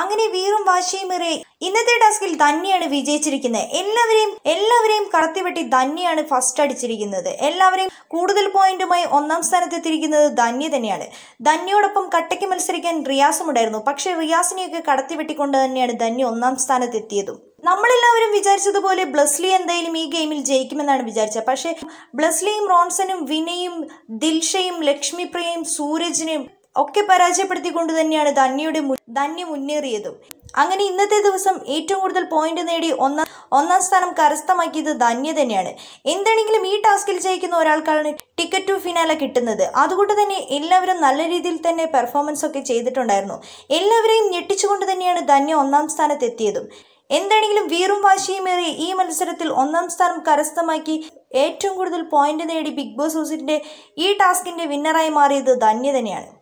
അങ്ങനെ വീറും വാശിയുമേറെ ഇന്നത്തെ ടാസ്കിൽ തന്നെയാണ് വിജയിച്ചിരിക്കുന്നത് എല്ലാവരെയും എല്ലാവരെയും കടത്തിവെട്ടി ധന്യാണ് ഫസ്റ്റ് അടിച്ചിരിക്കുന്നത് എല്ലാവരെയും കൂടുതൽ പോയിന്റുമായി ഒന്നാം സ്ഥാനത്തെത്തിയിരിക്കുന്നത് ധന്യ തന്നെയാണ് ധന്യയോടൊപ്പം കട്ടയ്ക്ക് മത്സരിക്കാൻ റിയാസും ഉണ്ടായിരുന്നു പക്ഷേ റിയാസിനെയൊക്കെ കടത്തിവെട്ടിക്കൊണ്ട് തന്നെയാണ് ധന്യ ഒന്നാം സ്ഥാനത്തെത്തിയതും നമ്മളെല്ലാവരും വിചാരിച്ചതുപോലെ ബ്ലസ്ലി എന്തായാലും ഈ ഗെയിമിൽ ജയിക്കുമെന്നാണ് വിചാരിച്ചത് പക്ഷേ ബ്ലസ്ലിയും റോൺസനും വിനയും ദിൽഷയും ലക്ഷ്മിപ്രിയയും സൂരജിനെയും ഒക്കെ പരാജയപ്പെടുത്തിക്കൊണ്ട് തന്നെയാണ് ധന്യയുടെ ധന്യ മുന്നേറിയതും അങ്ങനെ ഇന്നത്തെ ദിവസം ഏറ്റവും കൂടുതൽ പോയിന്റ് നേടി ഒന്നാം ഒന്നാം സ്ഥാനം കരസ്ഥമാക്കിയത് ധന്യ തന്നെയാണ് എന്താണെങ്കിലും ഈ ടാസ്കിൽ ജയിക്കുന്ന ഒരാൾക്കാണ് ടിക്കറ്റ് ടു ഫിനാല കിട്ടുന്നത് അതുകൊണ്ട് തന്നെ എല്ലാവരും നല്ല രീതിയിൽ തന്നെ പെർഫോമൻസ് ഒക്കെ ചെയ്തിട്ടുണ്ടായിരുന്നു എല്ലാവരെയും ഞെട്ടിച്ചുകൊണ്ട് തന്നെയാണ് ധന്യ ഒന്നാം സ്ഥാനത്തെത്തിയതും എന്താണെങ്കിലും വീറും വാശിയുമേറി ഈ മത്സരത്തിൽ ഒന്നാം സ്ഥാനം കരസ്ഥമാക്കി ഏറ്റവും കൂടുതൽ പോയിന്റ് നേടി ബിഗ് ബോസ് ഹൗസിന്റെ ഈ ടാസ്കിന്റെ വിന്നറായി മാറിയത് ധന്യ തന്നെയാണ്